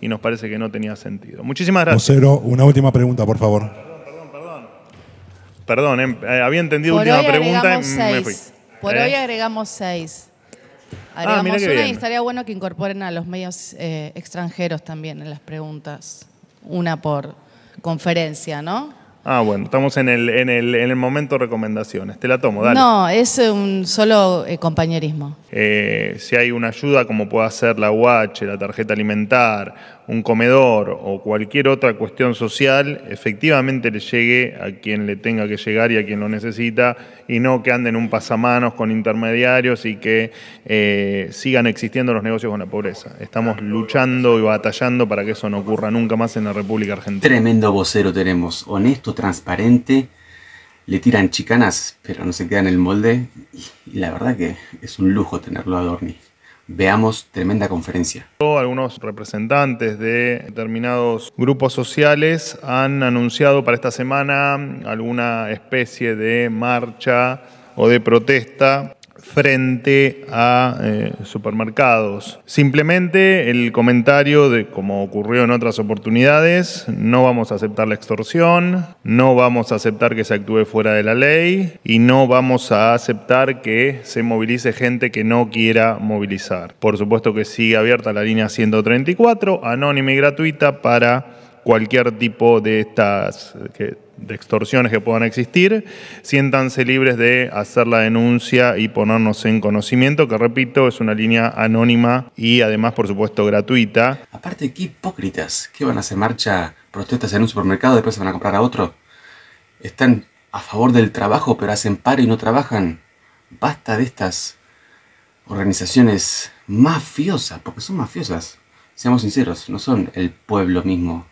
y nos parece que no tenía sentido. Muchísimas gracias. Vocero, una última pregunta, por favor. Perdón, perdón, perdón. Eh, había entendido la última pregunta Por hoy eh. agregamos seis. Ah, agregamos una y estaría bueno que incorporen a los medios eh, extranjeros también en las preguntas. Una por conferencia, ¿no? Ah, bueno, estamos en el, en el, momento recomendaciones. Te la tomo, dale. No, es un solo eh, compañerismo. Eh, si hay una ayuda como puede ser la UH, la tarjeta alimentar, un comedor o cualquier otra cuestión social, efectivamente le llegue a quien le tenga que llegar y a quien lo necesita y no que anden un pasamanos con intermediarios y que eh, sigan existiendo los negocios con la pobreza. Estamos luchando y batallando para que eso no ocurra nunca más en la República Argentina. Tremendo vocero tenemos, honesto transparente, le tiran chicanas, pero no se queda en el molde. Y, la verdad que es un lujo tenerlo a Dorni. Veamos tremenda conferencia. Algunos representantes de determinados grupos sociales han anunciado para esta semana alguna especie de marcha o de protesta frente a eh, supermercados. Simplemente el comentario de, como ocurrió en otras oportunidades, no vamos a aceptar la extorsión, no vamos a aceptar que se actúe fuera de la ley y no vamos a aceptar que se movilice gente que no quiera movilizar. Por supuesto que sigue abierta la línea 134, anónima y gratuita para cualquier tipo de estas... Que, de extorsiones que puedan existir, siéntanse libres de hacer la denuncia y ponernos en conocimiento, que repito, es una línea anónima y además, por supuesto, gratuita. Aparte, qué hipócritas, que van a hacer marcha, protestas en un supermercado, después van a comprar a otro. Están a favor del trabajo, pero hacen paro y no trabajan. Basta de estas organizaciones mafiosas, porque son mafiosas. Seamos sinceros, no son el pueblo mismo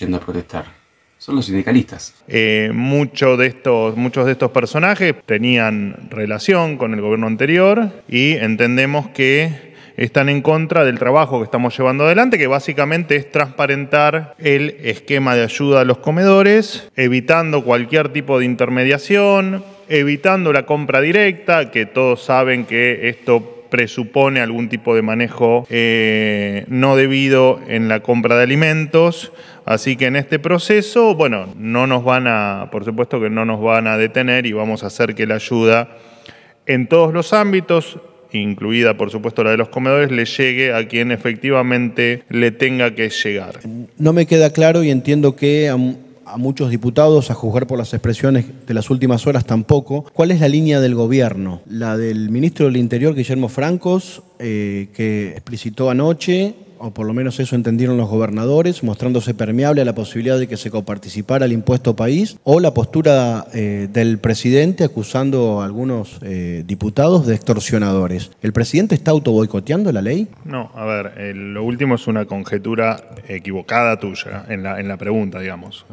yendo a protestar son los sindicalistas. Eh, de muchos de estos personajes tenían relación con el gobierno anterior y entendemos que están en contra del trabajo que estamos llevando adelante, que básicamente es transparentar el esquema de ayuda a los comedores, evitando cualquier tipo de intermediación, evitando la compra directa, que todos saben que esto presupone algún tipo de manejo eh, no debido en la compra de alimentos, Así que en este proceso, bueno, no nos van a, por supuesto que no nos van a detener y vamos a hacer que la ayuda en todos los ámbitos, incluida por supuesto la de los comedores, le llegue a quien efectivamente le tenga que llegar. No me queda claro y entiendo que a, muchos diputados, a juzgar por las expresiones de las últimas horas tampoco, ¿cuál es la línea del gobierno? ¿La del ministro del Interior, Guillermo Francos? Eh, que explicitó anoche, o por lo menos eso entendieron los gobernadores, mostrándose permeable a la posibilidad de que se coparticipara el impuesto país, o la postura eh, del presidente acusando a algunos eh, diputados de extorsionadores. ¿El presidente está autoboicoteando la ley? No, a ver, lo último es una conjetura equivocada tuya en la, en la pregunta, digamos.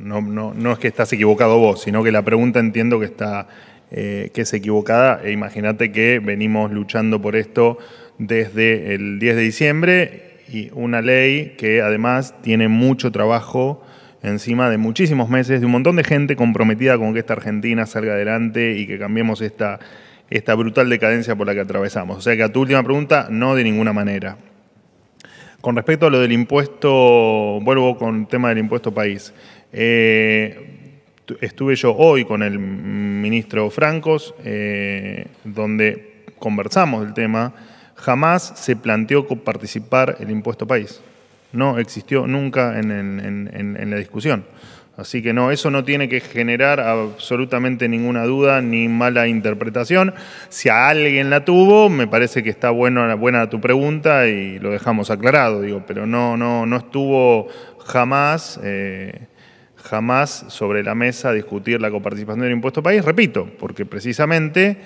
no, no es que estás equivocado vos, sino que la pregunta entiendo que está eh, que es equivocada. E imagínate que venimos luchando por esto desde el 10 de diciembre y una ley que además tiene mucho trabajo encima de muchísimos meses, de un montón de gente comprometida con que esta Argentina salga adelante y que cambiemos esta, esta brutal decadencia por la que atravesamos. O sea que a tu última pregunta, no de ninguna manera. Con respecto a lo del impuesto, vuelvo con el tema del impuesto país. Eh, estuve yo hoy con el ministro Francos, eh, donde conversamos del tema, jamás se planteó participar el impuesto país. No existió nunca en, la discusión. Así que no, eso no tiene que generar absolutamente ninguna duda ni mala interpretación. Si a alguien la tuvo, me parece que está bueno, buena tu pregunta y lo dejamos aclarado, digo, pero no, no, no estuvo jamás. Eh, jamás sobre la mesa discutir la coparticipación del impuesto país, repito, porque precisamente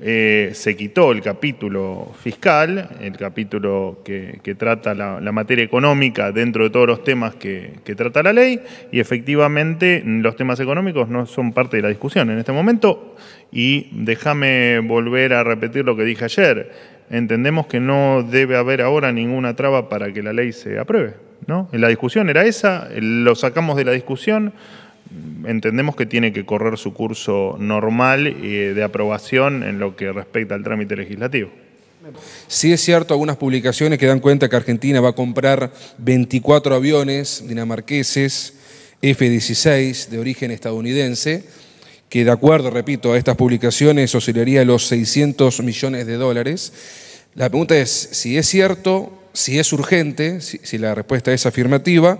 eh, se quitó el capítulo fiscal, el capítulo que, trata la, materia económica dentro de todos los temas que, trata la ley, y efectivamente los temas económicos no son parte de la discusión en este momento, y déjame volver a repetir lo que dije ayer entendemos que no debe haber ahora ninguna traba para que la ley se apruebe. ¿no? La discusión era esa, lo sacamos de la discusión, entendemos que tiene que correr su curso normal eh, de aprobación en lo que respecta al trámite legislativo. Sí es cierto, algunas publicaciones que dan cuenta que Argentina va a comprar 24 aviones dinamarqueses F-16 de origen estadounidense que de acuerdo, repito, a estas publicaciones oscilaría los 600 millones de dólares. La pregunta es si es cierto, si es urgente, si, si la respuesta es afirmativa,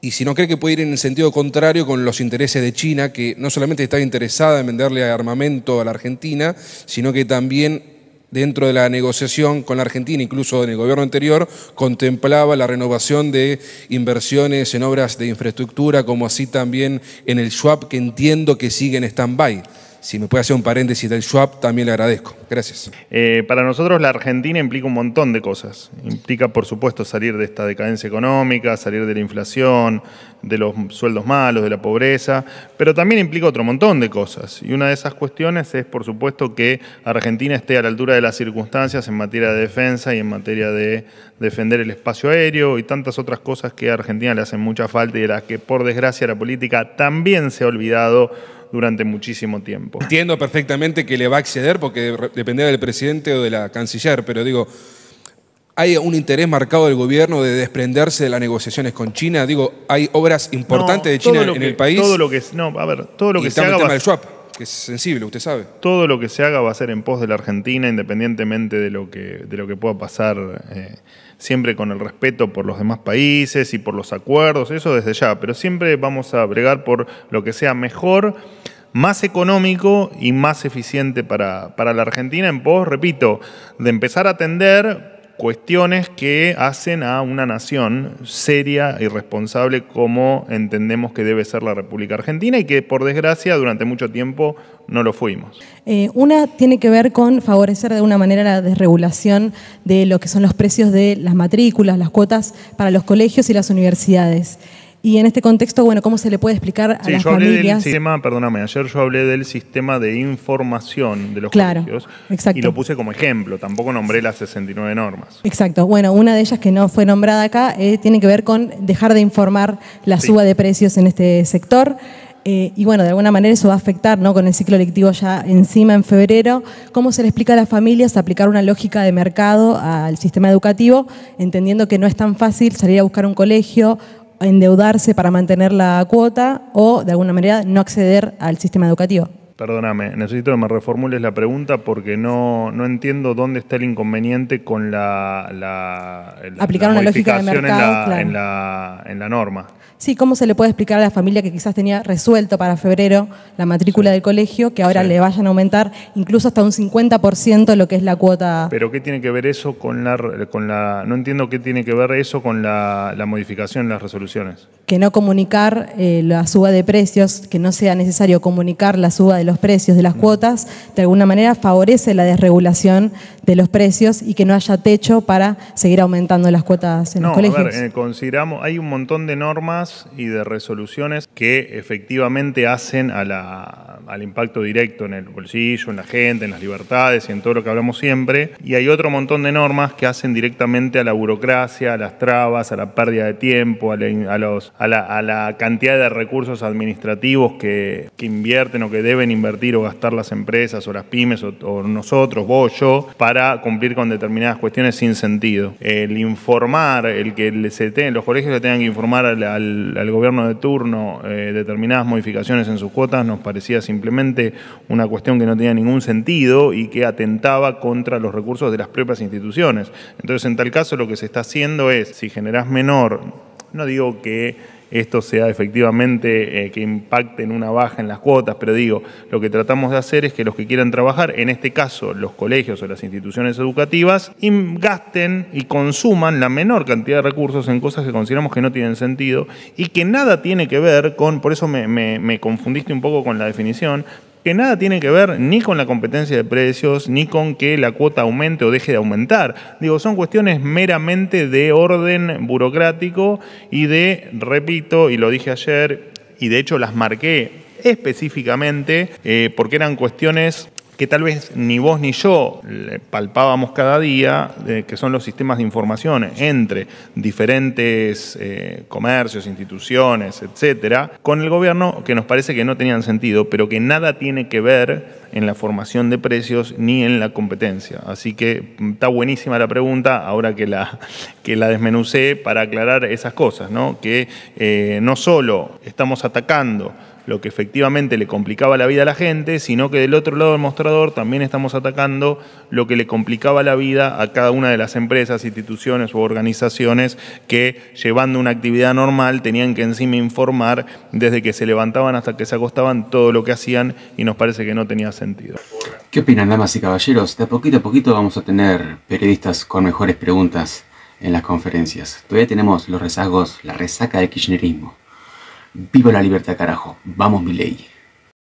y si no cree que puede ir en el sentido contrario con los intereses de China, que no solamente está interesada en venderle armamento a la Argentina, sino que también dentro de la negociación con la Argentina, incluso en el gobierno anterior, contemplaba la renovación de inversiones en obras de infraestructura, como así también en el swap, que entiendo que sigue en stand-by si me puede hacer un paréntesis del Swap, también le agradezco. Gracias. Eh, para nosotros la Argentina implica un montón de cosas. Implica, por supuesto, salir de esta decadencia económica, salir de la inflación, de los sueldos malos, de la pobreza, pero también implica otro montón de cosas. Y una de esas cuestiones es, por supuesto, que Argentina esté a la altura de las circunstancias en materia de defensa y en materia de defender el espacio aéreo y tantas otras cosas que a Argentina le hacen mucha falta y de las que, por desgracia, la política también se ha olvidado durante muchísimo tiempo. Entiendo perfectamente que le va a acceder porque dependía del presidente o de la canciller, pero digo, ¿Hay un interés marcado del gobierno de desprenderse de las negociaciones con China? Digo, ¿hay obras importantes de China en el país? Todo lo que, no, a ver, todo lo que se haga... El tema swap, que es sensible, usted sabe. Todo lo que se haga va a ser en pos de la Argentina, independientemente de lo que, de lo que pueda pasar eh, siempre con el respeto por los demás países y por los acuerdos, eso desde ya, pero siempre vamos a bregar por lo que sea mejor, más económico y más eficiente para, para la Argentina en pos, repito, de empezar a atender cuestiones que hacen a una nación seria y responsable como entendemos que debe ser la República Argentina y que por desgracia durante mucho tiempo no lo fuimos. Eh, una tiene que ver con favorecer de una manera la desregulación de lo que son los precios de las matrículas, las cuotas para los colegios y las universidades. Y en este contexto, bueno, ¿cómo se le puede explicar a sí, las yo hablé familias? Del sistema, perdóname, ayer yo hablé del sistema de información de los colegios y lo puse como ejemplo, tampoco nombré las 69 normas. Exacto, bueno, una de ellas que no fue nombrada acá eh, tiene que ver con dejar de informar la suba de precios en este sector. Eh, y bueno, de alguna manera eso va a afectar ¿no? con el ciclo lectivo ya encima en febrero. ¿Cómo se le explica a las familias aplicar una lógica de mercado al sistema educativo, entendiendo que no es tan fácil salir a buscar un colegio endeudarse para mantener la cuota o, de alguna manera, no acceder al sistema educativo. Perdóname, necesito que me reformules la pregunta porque no, no entiendo dónde está el inconveniente con la, la, Aplicar una lógica de mercado, en, la, norma. Sí, ¿cómo se le puede explicar a la familia que quizás tenía resuelto para febrero la matrícula del colegio, que ahora le vayan a aumentar incluso hasta un 50% lo que es la cuota? Pero ¿qué tiene que ver eso con la... Con la no entiendo qué tiene que ver eso con la, modificación en las resoluciones. Que no comunicar eh, la suba de precios, que no sea necesario comunicar la suba de los precios, de las mm. cuotas, de alguna manera favorece la desregulación de los precios y que no haya techo para seguir aumentando las cuotas en los colegios. A ver, eh, consideramos, hay un montón de normas y de resoluciones que efectivamente hacen a la al impacto directo en el bolsillo, en la gente, en las libertades y en todo lo que hablamos siempre. Y hay otro montón de normas que hacen directamente a la burocracia, a las trabas, a la pérdida de tiempo, a la, los, a la, cantidad de recursos administrativos que, invierten o que deben invertir o gastar las empresas o las pymes o, nosotros, vos, yo, para cumplir con determinadas cuestiones sin sentido. El informar, el que se los colegios le tengan que informar al, gobierno de turno eh, determinadas modificaciones en sus cuotas nos parecía sin simplemente una cuestión que no tenía ningún sentido y que atentaba contra los recursos de las propias instituciones. Entonces, en tal caso, lo que se está haciendo es, si generás menor, no digo que esto sea efectivamente eh, que impacte en una baja en las cuotas, pero digo, lo que tratamos de hacer es que los que quieran trabajar, en este caso los colegios o las instituciones educativas, gasten y consuman la menor cantidad de recursos en cosas que consideramos que no tienen sentido y que nada tiene que ver con, por eso me confundiste un poco con la definición, que nada tiene que ver ni con la competencia de precios, ni con que la cuota aumente o deje de aumentar. Digo, son cuestiones meramente de orden burocrático y de, repito, y lo dije ayer, y de hecho las marqué específicamente eh, porque eran cuestiones que tal vez ni vos ni yo palpábamos cada día, que son los sistemas de información entre diferentes eh, comercios, instituciones, etcétera, con el gobierno que nos parece que no tenían sentido, pero que nada tiene que ver en la formación de precios ni en la competencia. Así que está buenísima la pregunta, ahora que la, que la desmenucé para aclarar esas cosas, ¿no? que eh, no solo estamos atacando lo que efectivamente le complicaba la vida a la gente, sino que del otro lado del mostrador también estamos atacando lo que le complicaba la vida a cada una de las empresas, instituciones u organizaciones que llevando una actividad normal tenían que encima informar desde que se levantaban hasta que se acostaban todo lo que hacían y nos parece que no tenía sentido. ¿Qué opinan, damas y caballeros? De poquito a poquito vamos a tener periodistas con mejores preguntas en las conferencias. Todavía tenemos los rezagos, la resaca del kirchnerismo. Viva la libertad, carajo. Vamos, mi ley.